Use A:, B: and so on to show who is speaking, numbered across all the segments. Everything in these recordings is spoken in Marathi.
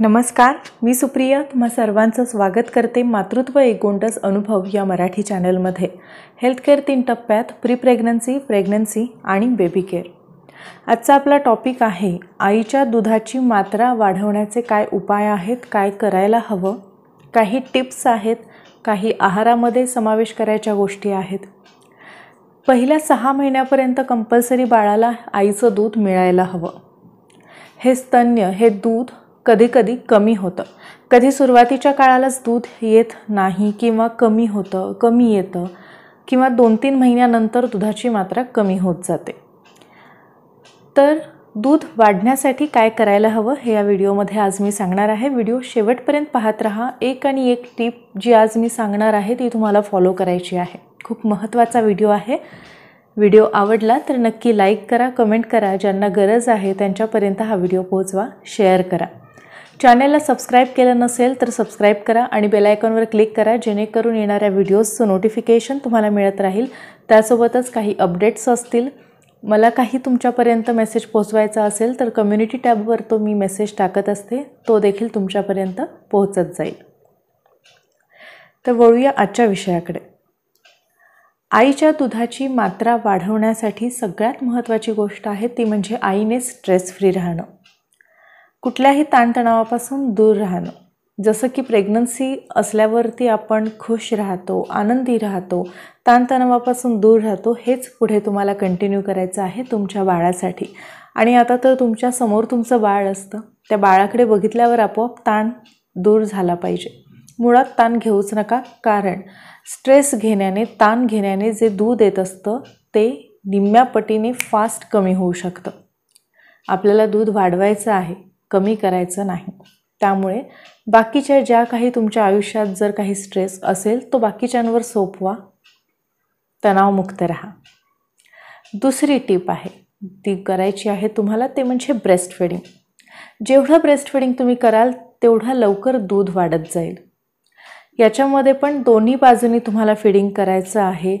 A: नमस्कार मी सुप्रिया तुम्हा सर्वांचं स्वागत करते मातृत्व गोंडस अनुभव या मराठी चॅनलमध्ये हेल्थकेअर तीन टप्प्यात प्री प्रेग्नन्सी प्रेग्नन्सी आणि बेबी केअर आजचा आपला टॉपिक आहे आईच्या दुधाची मात्रा वाढवण्याचे काय उपाय आहेत काय करायला हवं काही टिप्स आहेत काही आहारामध्ये समावेश करायच्या गोष्टी आहेत पहिल्या सहा महिन्यापर्यंत कंपल्सरी बाळाला आईचं दूध मिळायला हवं हे स्तन्य हे दूध कधीकधी कमी होतं कधी सुरुवातीच्या काळालाच दूध येत नाही किंवा कमी होतं कमी येतं किंवा दोन तीन महिन्यानंतर दुधाची मात्रा कमी होत जाते तर दूध वाढण्यासाठी काय करायला हवं हे या व्हिडिओमध्ये आज मी सांगणार आहे व्हिडिओ शेवटपर्यंत पाहत राहा एक आणि एक टीप जी आज मी सांगणार आहे ती तुम्हाला फॉलो करायची आहे खूप महत्त्वाचा व्हिडिओ आहे व्हिडिओ आवडला तर नक्की लाईक करा कमेंट करा ज्यांना गरज आहे त्यांच्यापर्यंत हा व्हिडिओ पोहोचवा शेअर करा चॅनलला सबस्क्राईब केलं नसेल तर सबस्क्राईब करा आणि बेलायकॉनवर क्लिक करा जेणेकरून येणाऱ्या व्हिडिओजचं नोटिफिकेशन तुम्हाला मिळत राहील त्यासोबतच काही अपडेट्स असतील मला काही तुमच्यापर्यंत मेसेज पोहोचवायचा असेल तर कम्युनिटी टॅबवर तो मी मेसेज टाकत असते तो देखील तुमच्यापर्यंत पोहोचत जाईल तर वळूया आजच्या विषयाकडे आईच्या दुधाची मात्रा वाढवण्यासाठी सगळ्यात महत्त्वाची गोष्ट आहे ती म्हणजे आईने स्ट्रेस फ्री राहणं कुठल्याही ताणतणावापासून दूर राहणं जसं की प्रेग्नन्सी असल्यावरती आपण खुश राहतो आनंदी राहतो ताणतणावापासून दूर राहतो हेच पुढे तुम्हाला कंटिन्यू करायचं आहे तुमच्या बाळासाठी आणि आता तर तुमच्या समोर तुमचं बाळ असतं त्या बाळाकडे बघितल्यावर आपोआप ताण दूर झाला पाहिजे मुळात ताण घेऊच नका कारण स्ट्रेस घेण्याने ताण घेण्याने जे दूध येत असतं ते निम्म्या पटीने फास्ट कमी होऊ शकतं आपल्याला दूध वाढवायचं आहे कमी करायचं नाही त्यामुळे बाकीच्या ज्या काही तुमच्या आयुष्यात जर काही स्ट्रेस असेल तो बाकीच्यांवर सोपवा तणावमुक्त राहा दुसरी टीप आहे ती करायची आहे तुम्हाला ते म्हणजे ब्रेस्ट फिडिंग जेवढं ब्रेस्ट फिडिंग तुम्ही कराल तेवढा लवकर दूध वाढत जाईल याच्यामध्ये पण दोन्ही बाजूनी तुम्हाला फिडिंग करायचं आहे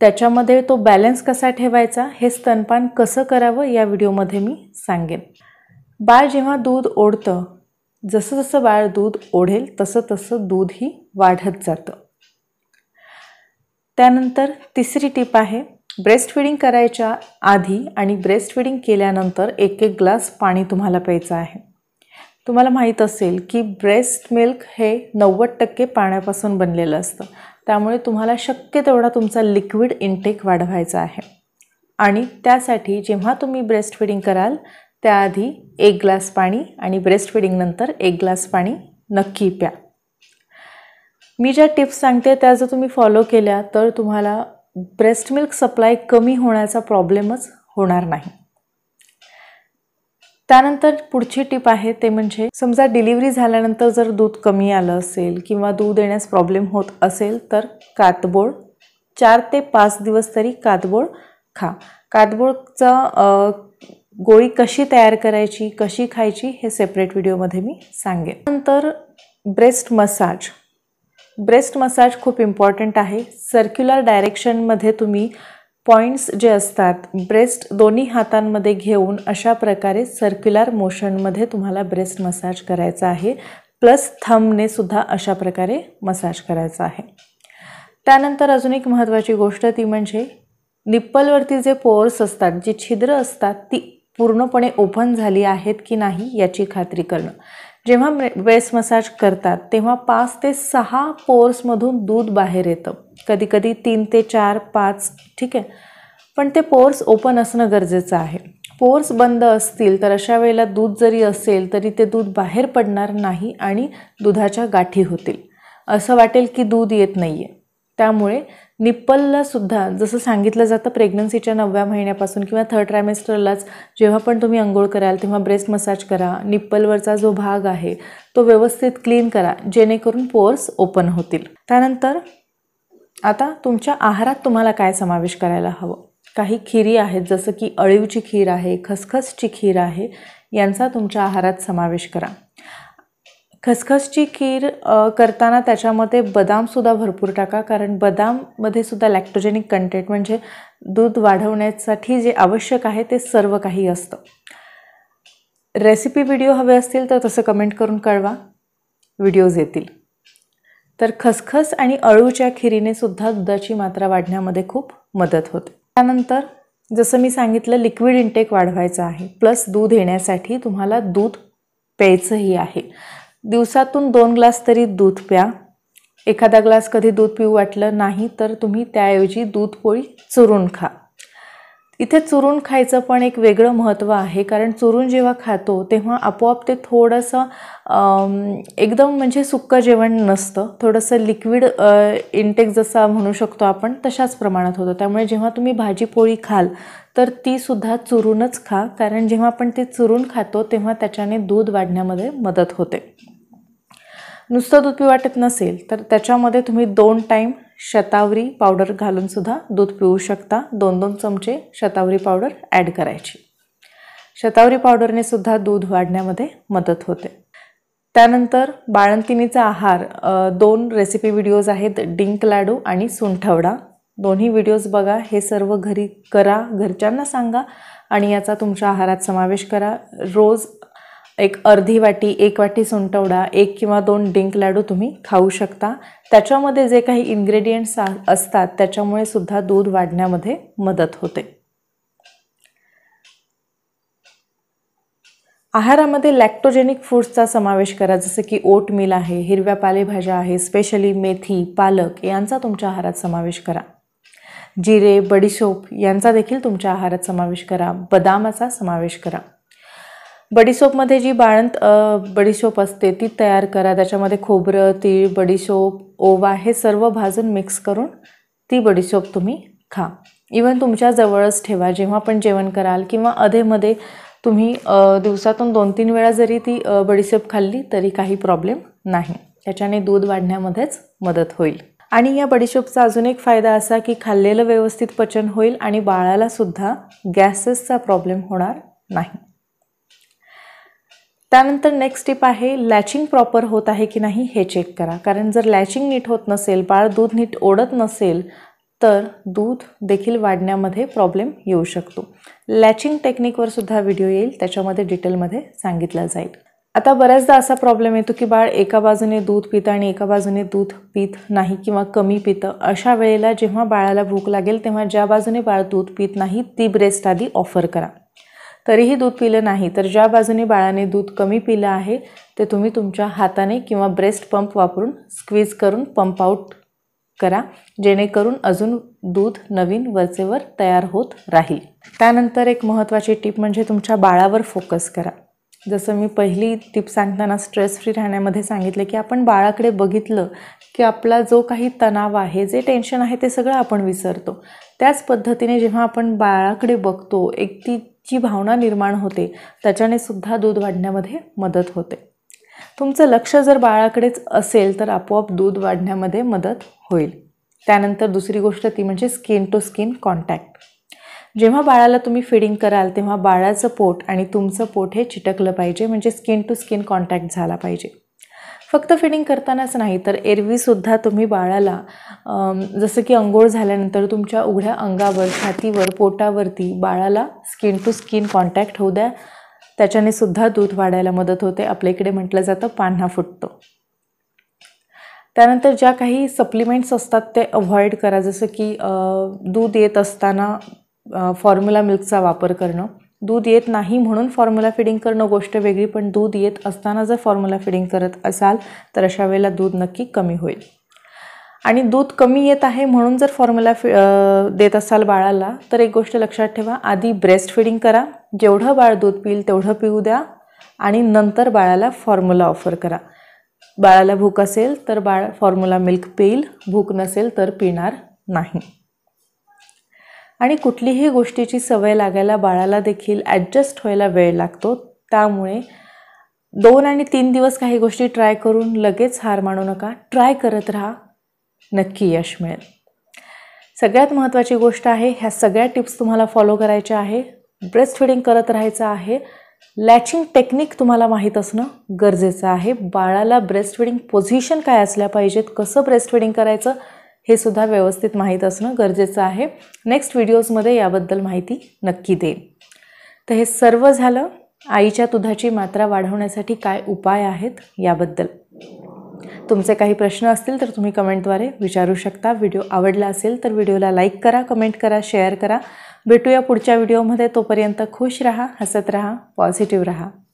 A: त्याच्यामध्ये तो बॅलन्स कसा ठेवायचा हे स्तनपान कसं करावं या व्हिडिओमध्ये मी सांगेन बाळ जेव्हा दूध ओढतं जसं जसं बाळ दूध ओढेल तसं तसं दूधही वाढत जातं त्यानंतर तिसरी टीप आहे ब्रेस्ट फिडिंग करायच्या आधी आणि ब्रेस्ट फिडिंग केल्यानंतर एक एक ग्लास पाणी तुम्हाला प्यायचं आहे तुम्हाला माहीत असेल की ब्रेस्ट मिल्क हे नव्वद टक्के पाण्यापासून बनलेलं असतं त्यामुळे तुम्हाला शक्य तेवढा तुमचा लिक्विड इनटेक वाढवायचा आहे आणि त्यासाठी जेव्हा तुम्ही ब्रेस्ट फिडिंग कराल त्याआधी एक ग्लास पाणी आणि ब्रेस्ट फिडिंगनंतर एक ग्लास पाणी नक्की प्या मी ज्या टिप्स सांगते त्या जर तुम्ही फॉलो केल्या तर तुम्हाला ब्रेस्ट मिल्क सप्लाय कमी होण्याचा प्रॉब्लेमच होणार नाही त्यानंतर पुढची टिप आहे ते म्हणजे समजा डिलिव्हरी झाल्यानंतर जर दूध कमी आलं असेल किंवा दूध येण्यास प्रॉब्लेम होत असेल तर कातबोळ चार ते पाच दिवस तरी कातबोळ खा कातबोळचा गोळी कशी तयार करायची कशी खायची हे सेपरेट व्हिडिओमध्ये मी सांगेन नंतर ब्रेस्ट मसाज ब्रेस्ट मसाज खूप इम्पॉर्टंट आहे सर्क्युलर डायरेक्शनमध्ये तुम्ही पॉईंट्स जे असतात ब्रेस्ट दोन्ही हातांमध्ये घेऊन अशा प्रकारे सर्क्युलर मोशनमध्ये तुम्हाला ब्रेस्ट मसाज करायचा आहे प्लस थंबने सुद्धा अशा प्रकारे मसाज करायचा आहे त्यानंतर अजून एक महत्त्वाची गोष्ट ती म्हणजे निप्पलवरती जे पोर्स असतात जी छिद्र असतात ती पूर्णपणे ओपन झाली आहेत की नाही याची खात्री करणं जेव्हा ब्रेस्ट मसाज करतात तेव्हा पाच ते सहा पोर्समधून दूध बाहेर येतं कधीकधी तीन ते चार पाच ठीक आहे पण ते पोर्स ओपन असणं गरजेचं आहे पोर्स बंद असतील तर अशा वेळेला दूध जरी असेल तरी ते दूध बाहेर पडणार नाही आणि दुधाच्या गाठी होतील असं वाटेल की दूध येत नाही आहे त्यामुळे निप्पलला सुद्धा जसं सांगितलं जातं प्रेग्नन्सीच्या नवव्या महिन्यापासून किंवा थर्ड ट्रायमेस्टरलाच जेव्हा पण तुम्ही अंघोळ कराल तेव्हा ब्रेस्ट मसाज करा निप्पलवरचा जो भाग आहे तो व्यवस्थित क्लीन करा जेणेकरून पोर्स ओपन होतील त्यानंतर आता तुमच्या आहारात तुम्हाला काय समावेश करायला हवं काही खिरी आहेत जसं की अळीवची खीर आहे खसखसची खीर आहे यांचा तुमच्या आहारात समावेश करा खसखसची खीर करताना त्याच्यामध्ये बदामसुद्धा भरपूर टाका कारण बदाममध्ये सुद्धा लॅक्टोजेनिक कंटेंट म्हणजे दूध वाढवण्यासाठी जे आवश्यक आहे ते सर्व काही असतं रेसिपी व्हिडिओ हवे असतील तर तसं कमेंट करून कळवा व्हिडिओज येतील तर खसखस आणि अळूच्या खिरीने सुद्धा दुधाची मात्रा वाढण्यामध्ये खूप मदत होते त्यानंतर जसं मी सांगितलं लिक्विड इंटेक वाढवायचं आहे प्लस दूध येण्यासाठी तुम्हाला दूध प्यायचंही आहे दिवसातून दोन ग्लास तरी दूध प्या एखादा ग्लास कधी दूध पिऊ वाटलं नाही तर तुम्ही त्याऐवजी दूध पोळी चुरून खा इथे चुरून खायचं पण एक वेगळं महत्त्व आहे कारण चुरून जेव्हा खातो तेव्हा आपोआप ते थोडंसं एकदम म्हणजे सुक्क जेवण नसतं थोडंसं लिक्विड इंटेक जसा म्हणू शकतो आपण तशाच प्रमाणात होतं त्यामुळे जेव्हा तुम्ही भाजी पोळी खाल तर तीसुद्धा चुरूनच खा कारण जेव्हा आपण ती चुरून खातो तेव्हा त्याच्याने दूध वाढण्यामध्ये मदत होते नुसतं दूध पिऊ वाटत नसेल तर त्याच्यामध्ये तुम्ही दोन टाईम शतावरी पावडर घालूनसुद्धा दूध पिऊ शकता दोन दोन चमचे शतावरी पावडर ॲड करायची शतावरी पावडरने सुद्धा दूध वाढण्यामध्ये मदत होते त्यानंतर बाळंतिनीचा आहार दोन रेसिपी व्हिडिओज आहेत डिंक लाडू आणि सुंठवडा दोन्ही व्हिडिओज बघा हे सर्व घरी करा घरच्यांना सांगा आणि याचा तुमच्या आहारात समावेश करा रोज एक अर्धी वाटी एक वाटी सुंटवडा एक किंवा दोन डिंक लाडू तुम्ही खाऊ शकता त्याच्यामध्ये जे काही इन्ग्रेडियंट्स असतात त्याच्यामुळे सुद्धा दूध वाढण्यामध्ये मदत होते आहारामध्ये लॅक्टोजेनिक फूड्सचा समावेश करा जसं की ओट मिल आहे हिरव्या पालेभाज्या आहे स्पेशली मेथी पालक यांचा तुमच्या आहारात समावेश करा जिरे बडीशोप यांचा देखील तुमच्या आहारात समावेश करा बदामाचा समावेश करा बडीशोपमध्ये जी बाळंत बडीशोप असते ती तयार करा त्याच्यामध्ये खोबरं तीळ बडीशोप ओवा हे सर्व भाजून मिक्स करून ती बडीशोप तुम्ही खा इवन तुमच्या जवळच ठेवा जेव्हा पण जेवण कराल किंवा अधेमध्ये तुम्ही दिवसातून दोन तीन वेळा जरी ती बडीशेप खाल्ली तरी काही प्रॉब्लेम नाही त्याच्याने दूध वाढण्यामध्येच मदत होईल आणि या बडीशोपचा अजून एक फायदा असा की खाल्लेलं व्यवस्थित पचन होईल आणि बाळालासुद्धा गॅसेसचा प्रॉब्लेम होणार नाही त्यानंतर नेक्स्ट टिप आहे लॅचिंग प्रॉपर होत आहे की नाही हे चेक करा कारण जर लॅचिंग नीट होत नसेल बाळ दूध नीट ओढत नसेल तर दूध देखील वाढण्यामध्ये प्रॉब्लेम येऊ शकतो लॅचिंग टेक्निकवर सुद्धा व्हिडिओ येईल त्याच्यामध्ये डिटेलमध्ये सांगितलं जाईल आता बऱ्याचदा असा प्रॉब्लेम येतो की बाळ एका बाजूने दूध पितं आणि एका बाजूने दूध पित नाही किंवा कमी पितं अशा वेळेला जेव्हा बाळाला भूक लागेल तेव्हा ज्या बाजूने बाळ दूध पित नाही ती ब्रेस्ट आधी ऑफर करा तरीही दूध पिलं नाही तर ज्या बाजूने बाळाने दूध कमी पिलं आहे ते तुम्ही तुमच्या हाताने किंवा ब्रेस्ट पंप वापरून स्क्वीज करून पंप आऊट करा जेणेकरून अजून दूध नवीन वरचेवर तयार होत राहील त्यानंतर एक महत्त्वाची टीप म्हणजे तुमच्या बाळावर फोकस करा जसं मी पहिली टिप सांगताना स्ट्रेस फ्री राहण्यामध्ये सांगितलं की आपण बाळाकडे बघितलं की आपला जो काही तणाव आहे जे टेन्शन आहे ते सगळं आपण विसरतो त्याच पद्धतीने जेव्हा आपण बाळाकडे बघतो एक ती जी भावना निर्माण होते त्याच्याने सुद्धा दूध वाढण्यामध्ये मदत होते तुमचं लक्ष जर बाळाकडेच असेल तर आपोआप दूध वाढण्यामध्ये मदत होईल त्यानंतर दुसरी गोष्ट ती म्हणजे स्किन टू स्किन कॉन्टॅक्ट जेव्हा बाळाला तुम्ही फिडिंग कराल तेव्हा बाळाचं पोट आणि तुमचं पोट हे चिटकलं पाहिजे म्हणजे स्किन टू स्किन कॉन्टॅक्ट झाला पाहिजे फक्त फिडिंग करतानाच नाही तर एरवीसुद्धा तुम्ही बाळाला जसं की अंघोळ झाल्यानंतर तुमच्या उघड्या अंगावर छातीवर पोटावरती बाळाला स्किन टू स्किन कॉन्टॅक्ट होऊ द्या त्याच्याने सुद्धा दूध वाढायला मदत होते आपल्या इकडे म्हटलं जातं पान्हा फुटतो त्यानंतर ज्या काही सप्लिमेंट्स असतात ते अवॉइड करा जसं की दूध येत असताना फॉर्म्युला मिल्कचा वापर करणं दूध येत नाही म्हणून फॉर्म्युला फिडिंग करणं गोष्ट वेगळी पण दूध येत असताना जर फॉर्म्युला फिडिंग करत असाल तर अशा वेळेला दूध नक्की कमी होईल आणि दूध कमी येत आहे म्हणून जर फॉर्म्युला फि देत असाल बाळाला तर एक गोष्ट लक्षात ठेवा आधी ब्रेस्ट फिडिंग करा जेवढं बाळ दूध पिईल तेवढं पिऊ द्या आणि नंतर बाळाला फॉर्म्युला ऑफर करा बाळाला भूक असेल तर बाळ फॉर्म्युला मिल्क पिईल भूक नसेल तर पिणार नाही आणि कुठलीही गोष्टीची सवय लागायला बाळाला देखील ॲडजस्ट व्हायला वेळ लागतो त्यामुळे दोन आणि तीन दिवस काही गोष्टी ट्राय करून लगेच हार मानू नका ट्राय करत राहा नक्की यश मिळेल सगळ्यात महत्त्वाची गोष्ट आहे ह्या सगळ्या टिप्स तुम्हाला फॉलो करायच्या आहे ब्रेस्ट फिडिंग करत राहायचं आहे लॅचिंग टेक्निक तुम्हाला माहीत असणं गरजेचं आहे बाळाला ब्रेस्ट फिडिंग पोझिशन काय असल्या पाहिजेत कसं ब्रेस्ट फिडिंग करायचं हे सुद्धा व्यवस्थित माहीत असणं गरजेचं आहे नेक्स्ट व्हिडिओजमध्ये याबद्दल माहिती नक्की देईन तर हे सर्व झालं आईच्या दुधाची मात्रा वाढवण्यासाठी काय उपाय आहेत याबद्दल तुमचे काही प्रश्न असतील तर तुम्ही कमेंटद्वारे विचारू शकता व्हिडिओ आवडला असेल तर व्हिडिओला लाईक करा कमेंट करा शेअर करा भेटूया पुढच्या व्हिडिओमध्ये तोपर्यंत खुश रहा हसत रहा पॉझिटिव्ह रहा